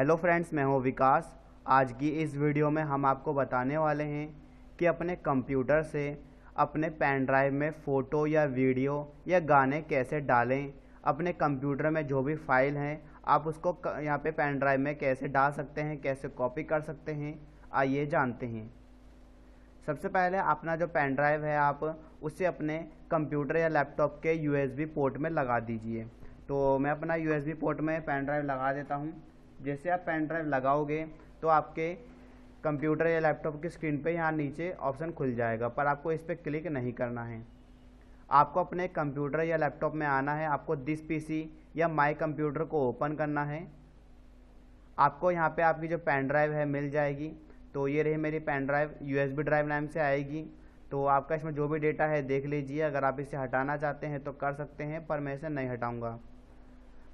hello friends मैं हूं विकास आज की इस वीडियो में हम आपको बताने वाले हैं कि अपने कंप्यूटर से अपने पेन ड्राइव में फ़ोटो या वीडियो या गाने कैसे डालें अपने कंप्यूटर में जो भी फाइल हैं आप उसको यहाँ पे पेन ड्राइव में कैसे डाल सकते हैं कैसे कॉपी कर सकते हैं आइए जानते हैं सबसे पहले अपना जो पेन ड्राइव है आप उसे अपने कंप्यूटर या लैपटॉप के यू पोर्ट में लगा दीजिए तो मैं अपना यू पोर्ट में पेन ड्राइव लगा देता हूँ जैसे आप पेन ड्राइव लगाओगे तो आपके कंप्यूटर या लैपटॉप की स्क्रीन पे यहाँ नीचे ऑप्शन खुल जाएगा पर आपको इस पर क्लिक नहीं करना है आपको अपने कंप्यूटर या लैपटॉप में आना है आपको दिस पीसी या माई कंप्यूटर को ओपन करना है आपको यहाँ पे आपकी जो पेन ड्राइव है मिल जाएगी तो ये रही मेरी पेन ड्राइव यूएसबी ड्राइव नाम से आएगी तो आपका इसमें जो भी डेटा है देख लीजिए अगर आप इसे हटाना चाहते हैं तो कर सकते हैं पर मैं इसे नहीं हटाऊँगा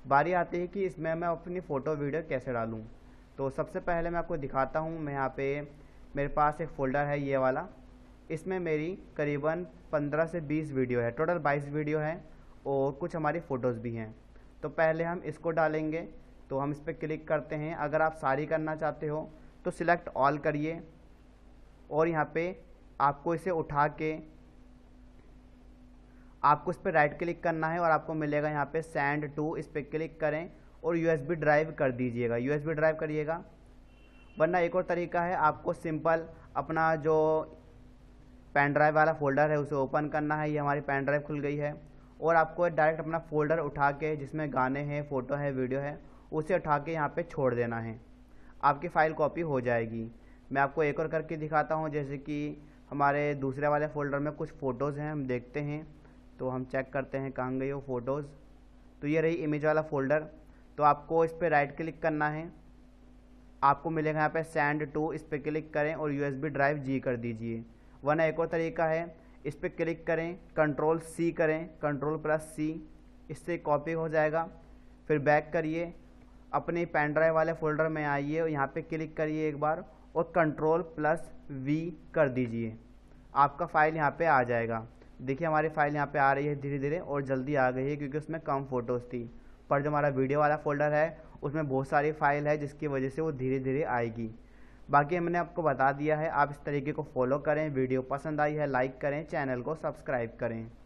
बारी आती है कि इसमें मैं अपनी फ़ोटो वीडियो कैसे डालूँ तो सबसे पहले मैं आपको दिखाता हूँ मैं यहाँ पे मेरे पास एक फ़ोल्डर है ये वाला इसमें मेरी करीबन 15 से 20 वीडियो है टोटल 22 वीडियो है और कुछ हमारी फ़ोटोज़ भी हैं तो पहले हम इसको डालेंगे तो हम इस पर क्लिक करते हैं अगर आप सारी करना चाहते हो तो सिलेक्ट ऑल करिए और यहाँ पे आपको इसे उठा के आपको इस पर राइट क्लिक करना है और आपको मिलेगा यहाँ पे सेंड टू इस पर क्लिक करें और यू ड्राइव कर दीजिएगा यू ड्राइव करिएगा वरना एक और तरीका है आपको सिंपल अपना जो पेन ड्राइव वाला फोल्डर है उसे ओपन करना है ये हमारी पेन ड्राइव खुल गई है और आपको डायरेक्ट अपना फोल्डर उठा के जिसमें गाने हैं फ़ोटो है वीडियो है उसे उठा के यहाँ पे छोड़ देना है आपकी फ़ाइल कॉपी हो जाएगी मैं आपको एक और करके दिखाता हूँ जैसे कि हमारे दूसरे वाले फ़ोल्डर में कुछ फ़ोटोज़ हैं हम देखते हैं तो हम चेक करते हैं कहाँ गई हो फोटोज़ तो ये रही इमेज वाला फोल्डर तो आपको इस पर राइट क्लिक करना है आपको मिलेगा यहाँ पे सेंड टू इस पर क्लिक करें और यू ड्राइव जी कर दीजिए वरना एक और तरीका है इस पर क्लिक करें कंट्रोल सी करें कंट्रोल प्लस सी इससे कॉपी हो जाएगा फिर बैक करिए अपने पेन ड्राइव वाले फोल्डर में आइए और यहाँ पे क्लिक करिए एक बार और कंट्रोल प्लस वी कर दीजिए आपका फाइल यहाँ पे आ जाएगा देखिए हमारी फाइल यहाँ पे आ रही है धीरे धीरे और जल्दी आ गई है क्योंकि उसमें कम फ़ोटोज़ थी पर जो हमारा वीडियो वाला फोल्डर है उसमें बहुत सारी फाइल है जिसकी वजह से वो धीरे धीरे आएगी बाकी मैंने आपको बता दिया है आप इस तरीके को फॉलो करें वीडियो पसंद आई है लाइक करें चैनल को सब्सक्राइब करें